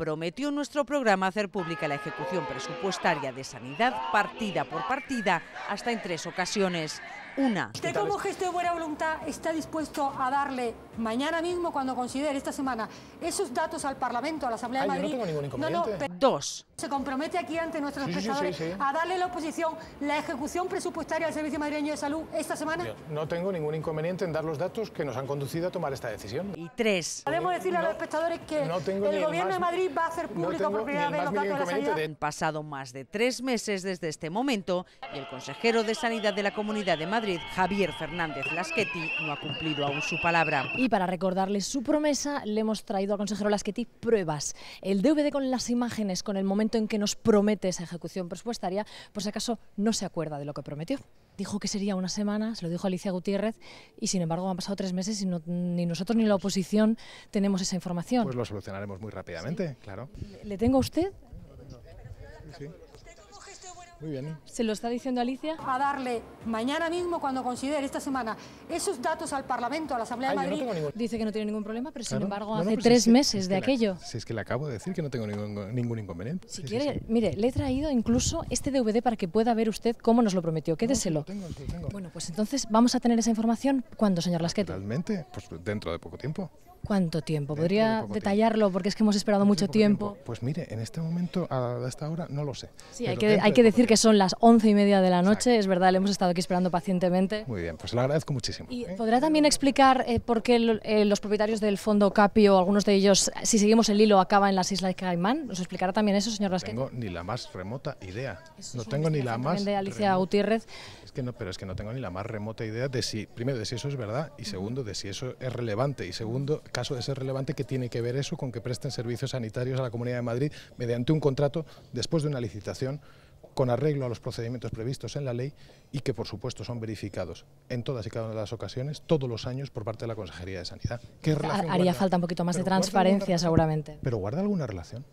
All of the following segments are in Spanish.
prometió nuestro programa hacer pública la ejecución presupuestaria de sanidad partida por partida hasta en tres ocasiones una. ¿Usted como gesto de buena voluntad está dispuesto a darle mañana mismo, cuando considere esta semana, esos datos al Parlamento, a la Asamblea ah, de Madrid? no tengo ningún inconveniente. No, Dos. Se compromete aquí ante nuestros espectadores a darle a la oposición la ejecución presupuestaria del Servicio Madrileño de Salud esta semana. no tengo ningún inconveniente en dar los datos que nos han conducido a tomar esta decisión. Y tres. Podemos decirle a los espectadores que el Gobierno de Madrid va a hacer público por primera vez los datos de la sanidad. pasado más de tres meses desde este momento el consejero de Sanidad de la Comunidad de Madrid Madrid, Javier Fernández Lasqueti, no ha cumplido aún su palabra. Y para recordarle su promesa, le hemos traído al consejero Lasqueti pruebas. El DVD con las imágenes, con el momento en que nos promete esa ejecución presupuestaria, por si acaso no se acuerda de lo que prometió. Dijo que sería una semana, se lo dijo Alicia Gutiérrez, y sin embargo han pasado tres meses y ni nosotros ni la oposición tenemos esa información. Pues lo solucionaremos muy rápidamente, claro. ¿Le tengo a usted? Sí. Muy bien. ¿Se lo está diciendo Alicia? A darle mañana mismo, cuando considere esta semana, esos datos al Parlamento, a la Asamblea de ah, Madrid. Dice que no tiene ningún problema, pero sin embargo hace pues tres meses de aquello. si es que le acabo de decir que no tengo ningún, inconveniente. Si quiere, mire, le he traído incluso este DVD para que pueda ver usted cómo nos lo prometió. Quédeselo. Bueno, pues entonces vamos a tener esa información cuando, señor Lasquete. Realmente, pues dentro de poco tiempo. ¿Cuánto tiempo? ¿Podría detallarlo? Porque es que hemos esperado mucho tiempo. Pues mire, en este momento, a esta hora, no lo sé. Sí, hay que, hay que, decir que que son las once y media de la noche, es verdad, le hemos estado aquí esperando pacientemente. Muy bien, pues le agradezco muchísimo. ¿eh? podrá también explicar eh, por qué eh, los propietarios del fondo Capio, algunos de ellos, si seguimos el hilo, acaban en las Islas Caimán? ¿Nos explicará también eso, señor Rasquet? No tengo ni la más remota idea. no tengo ni la más... de Alicia Gutiérrez. Es que no, pero es que no tengo ni la más remota idea de si, primero, de si eso es verdad y segundo, de si eso es relevante y segundo, caso de ser relevante, ¿qué tiene que ver eso con que presten servicios sanitarios a la Comunidad de Madrid mediante un contrato después de una licitación con arreglo a los procedimientos previstos en la ley y que, por supuesto, son verificados en todas y cada una de las ocasiones, todos los años, por parte de la Consejería de Sanidad. ¿Qué Haría falta un poquito más de transparencia, seguramente. Pero guarda alguna relación.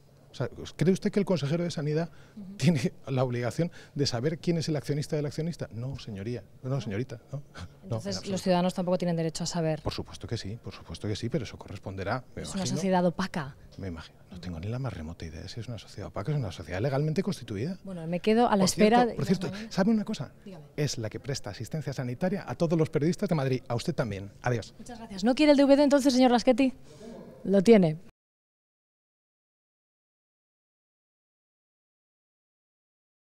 ¿Cree usted que el consejero de Sanidad tiene la obligación de saber quién es el accionista del accionista? No, señoría, no, señorita. Entonces, los ciudadanos tampoco tienen derecho a saber. Por supuesto que sí, por supuesto que sí, pero eso corresponderá. es una sociedad opaca. Me imagino. No tengo ni la más remota idea si es una sociedad opaca, es una sociedad legalmente constituida. Bueno, me quedo a la espera. de. por cierto, ¿eh? ¿sabe una cosa? Es la que presta asistencia sanitaria a todos los periodistas de Madrid, a usted también. Adiós. Muchas gracias. ¿No quiere el DVD entonces, señor Laschetti? Lo tiene.